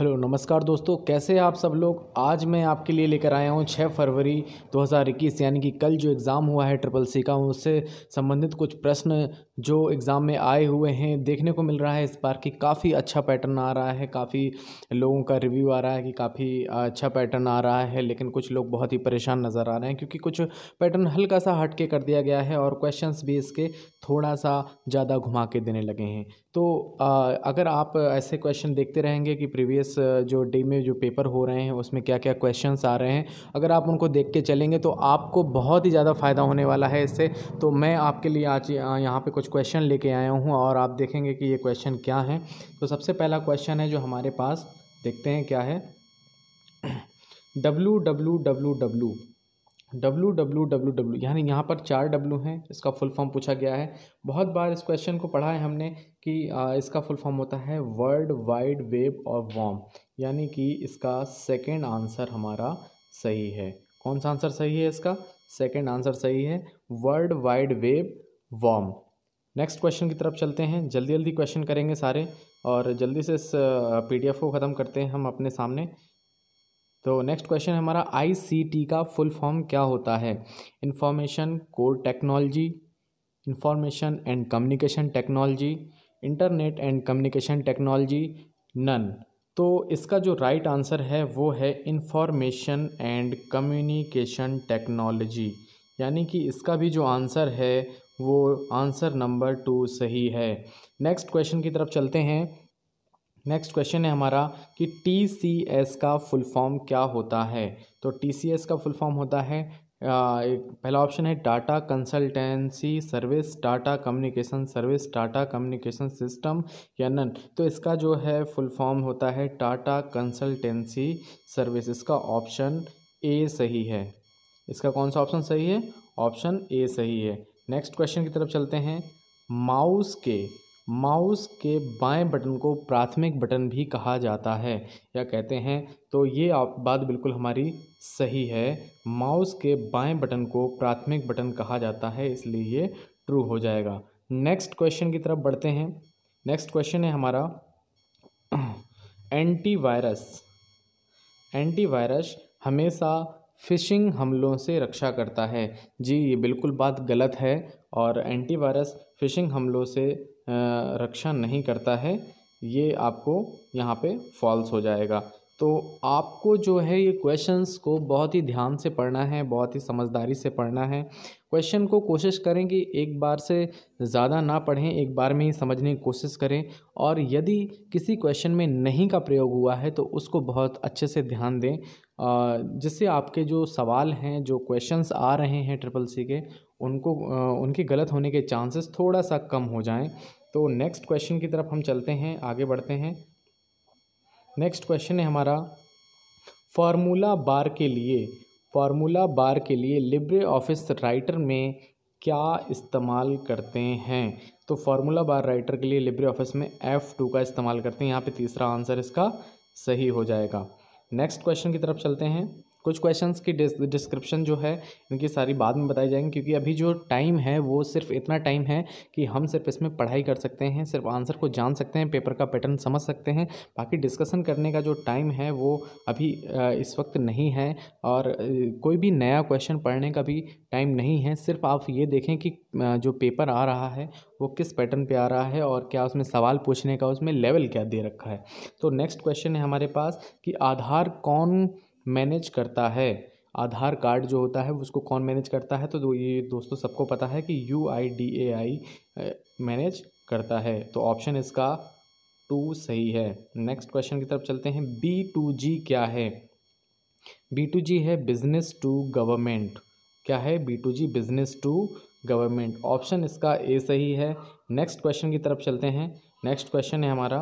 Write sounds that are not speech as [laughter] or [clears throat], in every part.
hello नमस्कार दोस्तों कैसे आप सब लोग आज मैं आपके लिए लेकर आया हूं छः फरवरी 2021 यानी कि कल जो एग्ज़ाम हुआ है ट्रिपल सी का उससे संबंधित कुछ प्रश्न जो एग्ज़ाम में आए हुए हैं देखने को मिल रहा है इस बार कि काफ़ी अच्छा पैटर्न आ रहा है काफ़ी लोगों का रिव्यू आ रहा है कि काफ़ी अच्छा पैटर्न आ रहा है लेकिन कुछ लोग बहुत ही परेशान नज़र आ रहे हैं क्योंकि कुछ पैटर्न हल्का सा हट के कर दिया गया है और क्वेश्चन भी इसके थोड़ा सा ज़्यादा घुमा के देने लगे हैं तो अगर आप ऐसे क्वेश्चन देखते रहेंगे कि प्रीवियस प्रीवियस जो डे में जो पेपर हो रहे हैं उसमें क्या क्या क्वेश्चन आ रहे हैं अगर आप उनको देख के चलेंगे तो आपको बहुत ही ज़्यादा फ़ायदा होने वाला है इससे तो मैं आपके लिए आज यहाँ पर कुछ क्वेश्चन लेके आया हूँ और आप देखेंगे कि ये क्वेश्चन क्या है तो सबसे पहला क्वेश्चन है जो हमारे पास देखते हैं क्या है W W W W W W W W यानी यहाँ पर चार डब्लू हैं इसका फुल फॉर्म पूछा गया है बहुत बार इस क्वेश्चन को पढ़ा है हमने कि इसका फुल फॉर्म होता है वर्ल्ड वाइड वेब ऑफ वॉम यानी कि इसका सेकेंड आंसर हमारा सही है कौन सा आंसर सही है इसका सेकेंड आंसर सही है वर्ल्ड वाइड वेब वॉम नेक्स्ट क्वेश्चन की तरफ चलते हैं जल्दी जल्दी क्वेश्चन करेंगे सारे और जल्दी से इस पी को ख़त्म करते हैं हम अपने सामने तो नेक्स्ट क्वेश्चन हमारा आईसीटी का फुल फॉर्म क्या होता है information core technology information and communication technology internet and communication technology none तो इसका जो राइट right आंसर है वो है इंफॉर्मेशन एंड कम्युनिकेशन टेक्नोलॉजी यानी कि इसका भी जो आंसर है वो आंसर नंबर टू सही है नेक्स्ट क्वेश्चन की तरफ चलते हैं नेक्स्ट क्वेश्चन है हमारा कि टी सी एस का फुल फॉर्म क्या होता है तो टी सी एस का फुल फॉर्म होता है एक पहला ऑप्शन है Tata consultancy service Tata communication service Tata communication system या नन तो इसका जो है फुल फॉर्म होता है टाटा कंसल्टेंसी सर्विस इसका ऑप्शन ए सही है इसका कौन सा ऑप्शन सही है ऑप्शन ए सही है नेक्स्ट क्वेश्चन की तरफ चलते हैं माउस के माउस के बाएं बटन को प्राथमिक बटन भी कहा जाता है या कहते हैं तो ये आप बात बिल्कुल हमारी सही है माउस के बाएं बटन को प्राथमिक बटन कहा जाता है इसलिए ये ट्रू हो जाएगा नेक्स्ट क्वेश्चन की तरफ बढ़ते हैं नेक्स्ट क्वेश्चन है हमारा एंटीवायरस [clears throat] एंटीवायरस हमेशा फ़िशिंग हमलों से रक्षा करता है जी ये बिल्कुल बात गलत है और एंटीवायरस फ़िशिंग हमलों से रक्षा नहीं करता है ये आपको यहाँ पे फ़ॉल्स हो जाएगा तो आपको जो है ये क्वेश्चंस को बहुत ही ध्यान से पढ़ना है बहुत ही समझदारी से पढ़ना है क्वेश्चन को कोशिश करें कि एक बार से ज़्यादा ना पढ़ें एक बार में ही समझने की कोशिश करें और यदि किसी क्वेश्चन में नहीं का प्रयोग हुआ है तो उसको बहुत अच्छे से ध्यान दें जिससे आपके जो सवाल हैं जो क्वेश्चंस आ रहे हैं ट्रिपल सी के उनको उनके गलत होने के चांसेस थोड़ा सा कम हो जाएं तो नेक्स्ट क्वेश्चन की तरफ हम चलते हैं आगे बढ़ते हैं नेक्स्ट क्वेश्चन है हमारा फार्मूला बार के लिए फार्मूला बार के लिए लिब्रे ऑफिस राइटर में क्या इस्तेमाल करते हैं तो फार्मूला बार राइटर के लिए लिब्रे ऑफिस में एफ़ टू का इस्तेमाल करते हैं यहाँ पे तीसरा आंसर इसका सही हो जाएगा नेक्स्ट क्वेश्चन की तरफ चलते हैं कुछ क्वेश्चंस की डिस्क्रिप्शन जो है इनकी सारी बाद में बताई जाएंगी क्योंकि अभी जो टाइम है वो सिर्फ इतना टाइम है कि हम सिर्फ इसमें पढ़ाई कर सकते हैं सिर्फ आंसर को जान सकते हैं पेपर का पैटर्न समझ सकते हैं बाकी डिस्कसन करने का जो टाइम है वो अभी इस वक्त नहीं है और कोई भी नया क्वेश्चन पढ़ने का भी टाइम नहीं है सिर्फ आप ये देखें कि जो पेपर आ रहा है वो किस पैटर्न पर आ रहा है और क्या उसमें सवाल पूछने का उसमें लेवल क्या दे रखा है तो नेक्स्ट क्वेश्चन है हमारे पास कि आधार कौन मैनेज करता है आधार कार्ड जो होता है उसको कौन मैनेज करता है तो दो ये दोस्तों सबको पता है कि U I D A I manage करता है तो ऑप्शन इसका टू सही है नेक्स्ट क्वेश्चन की तरफ चलते हैं बी टू जी क्या है बी टू जी है बिजनेस टू गवर्नमेंट क्या है B to G business to government option इसका ए सही है नेक्स्ट क्वेश्चन की तरफ चलते हैं नेक्स्ट क्वेश्चन है हमारा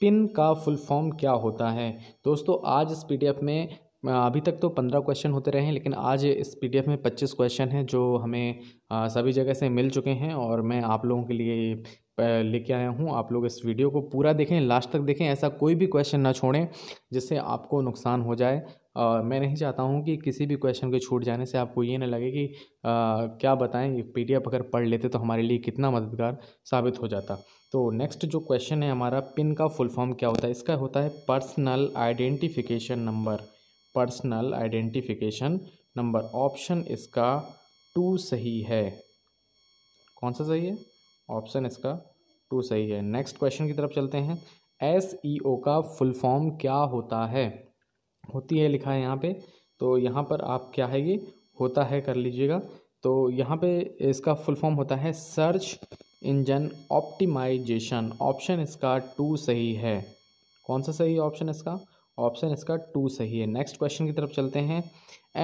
पिन का फुल फॉर्म क्या होता है दोस्तों आज इस पी में अभी तक तो पंद्रह क्वेश्चन होते रहे हैं लेकिन आज इस पी में पच्चीस क्वेश्चन हैं जो हमें सभी जगह से मिल चुके हैं और मैं आप लोगों के लिए लेके आया हूँ आप लोग इस वीडियो को पूरा देखें लास्ट तक देखें ऐसा कोई भी क्वेश्चन ना छोड़ें जिससे आपको नुकसान हो जाए आ, मैं नहीं चाहता हूँ कि किसी भी क्वेश्चन के छूट जाने से आपको ये ना लगे कि आ, क्या बताएं डी अगर पढ़ लेते तो हमारे लिए कितना मददगार साबित हो जाता तो नेक्स्ट जो क्वेश्चन है हमारा पिन का फुल फॉर्म क्या होता है इसका होता है personal identification number personal identification number option इसका टू सही है कौन सा सही है ऑप्शन इसका टू सही है नेक्स्ट क्वेश्चन की तरफ चलते हैं एस ई ओ का फुल फॉर्म क्या होता है होती है लिखा है यहाँ पे तो यहाँ पर आप क्या है ये होता है कर लीजिएगा तो यहाँ पे इसका फुल फॉर्म होता है सर्च इंजन ऑप्टिमाइजेशन ऑप्शन इसका टू सही है कौन सा सही ऑप्शन इसका ऑप्शन इसका टू सही है नेक्स्ट क्वेश्चन की तरफ चलते हैं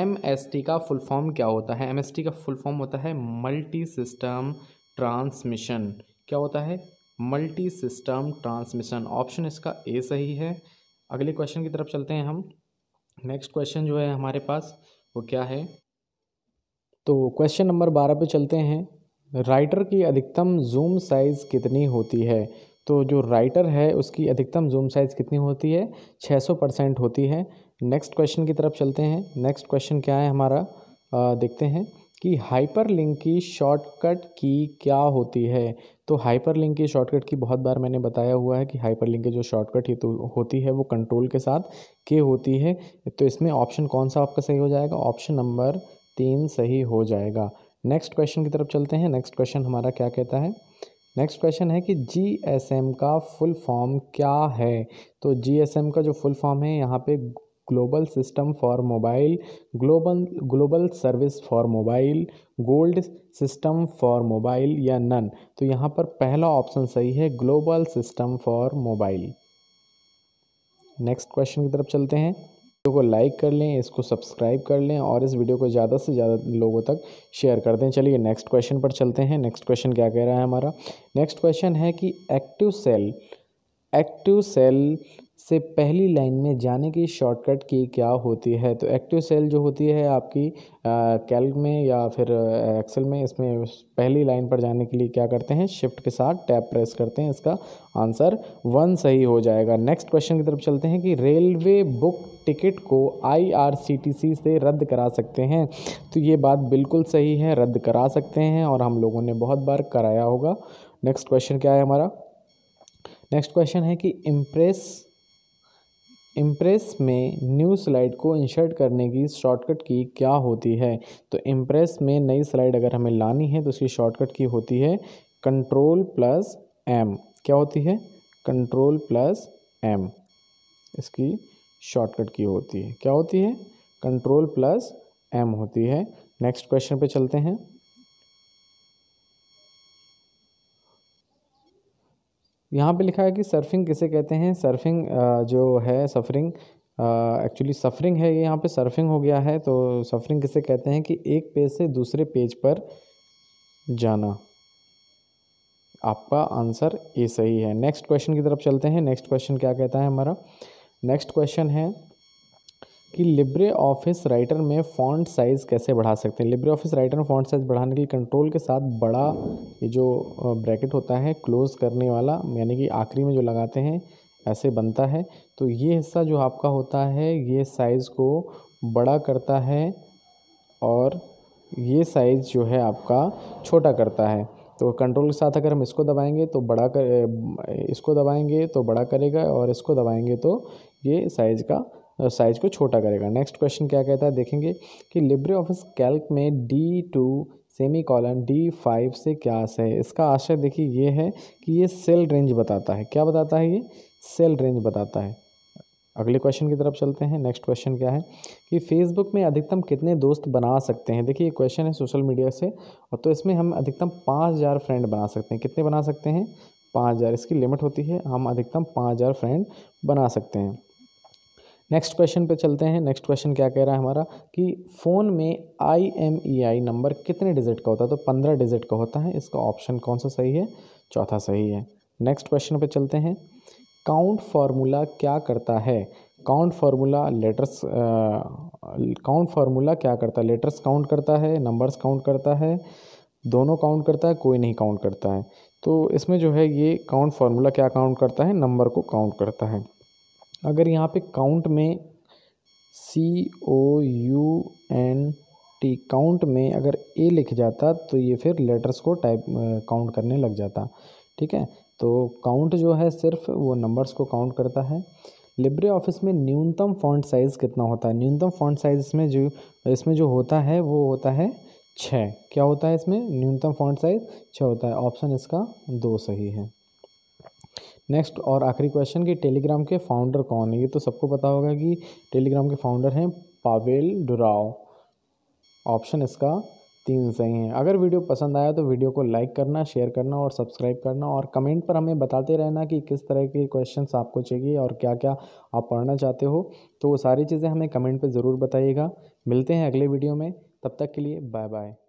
एम एस टी का फुल फॉर्म क्या होता है एम एस टी का फुल फॉर्म होता है मल्टी सिस्टम ट्रांसमिशन क्या होता है मल्टी सिस्टम ट्रांसमिशन ऑप्शन इसका ए सही है अगले क्वेश्चन की तरफ चलते हैं हम नेक्स्ट क्वेश्चन जो है हमारे पास वो क्या है तो क्वेश्चन नंबर बारह पे चलते हैं राइटर की अधिकतम जूम साइज़ कितनी होती है तो जो राइटर है उसकी अधिकतम जूम साइज़ कितनी होती है 600 परसेंट होती है नेक्स्ट क्वेश्चन की तरफ चलते हैं नेक्स्ट क्वेश्चन क्या है हमारा आ, देखते हैं कि हाइपर लिंक की शॉर्टकट की क्या होती है तो हाइपर लिंक की शॉर्टकट की बहुत बार मैंने बताया हुआ है कि हाइपर लिंक की जो शॉर्टकट ही तो होती है वो कंट्रोल के साथ के होती है तो इसमें ऑप्शन कौन सा आपका सही हो जाएगा ऑप्शन नंबर तीन सही हो जाएगा नेक्स्ट क्वेश्चन की तरफ चलते हैं नेक्स्ट क्वेश्चन हमारा क्या कहता है नेक्स्ट क्वेश्चन है कि जी एस एम का फुल फॉर्म क्या है तो जी एस एम का जो फुल फॉर्म है यहाँ पे global system for mobile global global service for mobile gold system for mobile या नन तो यहाँ पर पहला ऑप्शन सही है global system for mobile next question की तरफ चलते हैं वीडियो को लाइक कर लें इसको सब्सक्राइब कर लें और इस वीडियो को ज़्यादा से ज़्यादा लोगों तक शेयर कर दें चलिए नेक्स्ट क्वेश्चन पर चलते हैं नेक्स्ट क्वेश्चन क्या कह रहा है हमारा नेक्स्ट क्वेश्चन है कि एक्टिव सेल एक्टिव सेल से पहली लाइन में जाने की शॉर्टकट की क्या होती है तो एक्टिव सेल जो होती है आपकी कैल्क में या फिर एक्सेल में इसमें पहली लाइन पर जाने के लिए क्या करते हैं शिफ्ट के साथ टैप प्रेस करते हैं इसका आंसर वन सही हो जाएगा नेक्स्ट क्वेश्चन की तरफ चलते हैं कि रेलवे बुक टिकट को आईआरसीटीसी से रद्द करा सकते हैं तो ये बात बिल्कुल सही है रद्द करा सकते हैं और हम लोगों ने बहुत बार कराया होगा नेक्स्ट क्वेश्चन क्या है हमारा नेक्स्ट क्वेश्चन है कि इम्प्रेस इम्प्रेस में न्यू स्लाइड को इंसर्ट करने की शॉर्टकट की क्या होती है तो इम्प्रेस में नई स्लाइड अगर हमें लानी है तो उसकी शॉर्टकट की होती है कंट्रोल प्लस एम क्या होती है कंट्रोल प्लस एम इसकी शॉर्टकट की होती है क्या होती है कंट्रोल प्लस एम होती है नेक्स्ट क्वेश्चन पे चलते हैं यहाँ पे लिखा है कि सर्फिंग किसे कहते हैं सर्फिंग जो है सफरिंग एक्चुअली सफरिंग है ये यहाँ पे सर्फिंग हो गया है तो सफरिंग किसे कहते हैं कि एक पेज से दूसरे पेज पर जाना आपका आंसर ये सही है नेक्स्ट क्वेश्चन की तरफ चलते हैं नेक्स्ट क्वेश्चन क्या कहता है हमारा नेक्स्ट क्वेश्चन है कि लिब्रे ऑफिस राइटर में फ़ॉन्ट साइज़ कैसे बढ़ा सकते हैं लिब्रे ऑफिस राइटर में फ़ॉन्ट साइज़ बढ़ाने के लिए कंट्रोल के साथ बड़ा ये जो ब्रैकेट होता है क्लोज़ करने वाला यानी कि आखिरी में जो लगाते हैं ऐसे बनता है तो ये हिस्सा जो आपका होता है ये साइज़ को बड़ा करता है और ये साइज़ जो है आपका छोटा करता है तो कंट्रोल के साथ अगर हम इसको दबाएंगे तो बड़ा कर इसको दबाएंगे तो बड़ा करेगा और इसको दबाएंगे तो ये साइज़ का साइज को छोटा करेगा नेक्स्ट क्वेश्चन क्या कहता है देखेंगे कि लिब्रे ऑफिस कैल्क में D two semicolon D five से क्या आशय है इसका आशय देखिए ये है कि ये सेल रेंज बताता है क्या बताता है ये सेल रेंज बताता है अगले क्वेश्चन की तरफ चलते हैं नेक्स्ट क्वेश्चन क्या है कि फेसबुक में अधिकतम कितने दोस्त बना सकते हैं देखिए ये क्वेश्चन है सोशल मीडिया से और तो इसमें हम अधिकतम पाँच हज़ार फ्रेंड बना सकते हैं कितने बना सकते हैं पाँच हज़ार इसकी लिमिट होती है हम अधिकतम पाँच हज़ार फ्रेंड बना सकते हैं नेक्स्ट क्वेश्चन पे चलते हैं नेक्स्ट क्वेश्चन क्या कह रहा है हमारा कि फ़ोन में I M E I number कितने डिजिट का होता है तो पंद्रह डिजिट का होता है इसका ऑप्शन कौन सा सही है चौथा सही है नेक्स्ट क्वेश्चन पे चलते हैं काउंट फार्मूला क्या करता है count formula letters count formula क्या करता है लेटर्स काउंट करता है नंबर्स काउंट करता है दोनों काउंट करता है कोई नहीं काउंट करता है तो इसमें जो है ये काउंट फार्मूला क्या काउंट करता है नंबर को काउंट करता है अगर यहाँ पे काउंट में C O U N T count में अगर ए लिख जाता तो ये फिर लेटर्स को टाइप काउंट करने लग जाता ठीक है तो काउंट जो है सिर्फ वो नंबर्स को काउंट करता है लिब्रे ऑफिस में न्यूनतम फॉन्ट साइज़ कितना होता है न्यूनतम फॉन्ट साइज़ इसमें जो इसमें जो होता है वो होता है छः क्या होता है इसमें न्यूनतम फॉन्ट साइज़ छः होता है ऑप्शन इसका दो सही है नेक्स्ट और आखिरी क्वेश्चन कि टेलीग्राम के फाउंडर कौन है ये तो सबको पता होगा कि टेलीग्राम के फाउंडर हैं पावेल डुराव ऑप्शन इसका तीन सही हैं अगर वीडियो पसंद आया तो वीडियो को लाइक करना शेयर करना और सब्सक्राइब करना और कमेंट पर हमें बताते रहना कि किस तरह के क्वेश्चंस आपको चाहिए और क्या क्या आप पढ़ना चाहते हो तो वो सारी चीज़ें हमें कमेंट पर ज़रूर बताइएगा मिलते हैं अगले वीडियो में तब तक के लिए बाय बाय